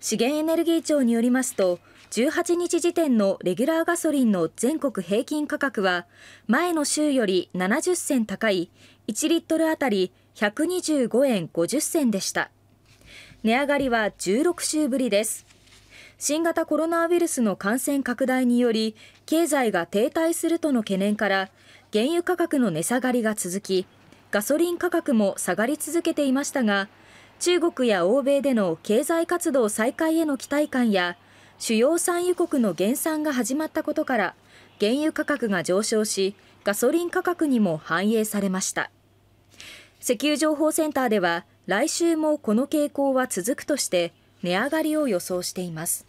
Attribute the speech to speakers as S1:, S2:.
S1: 資源エネルギー庁によりますと18日時点のレギュラーガソリンの全国平均価格は前の週より70銭高い1リットルあたり125円50銭でした値上がりは16週ぶりです新型コロナウイルスの感染拡大により経済が停滞するとの懸念から原油価格の値下がりが続きガソリン価格も下がり続けていましたが中国や欧米での経済活動再開への期待感や主要産油国の減産が始まったことから原油価格が上昇しガソリン価格にも反映されました石油情報センターでは来週もこの傾向は続くとして値上がりを予想しています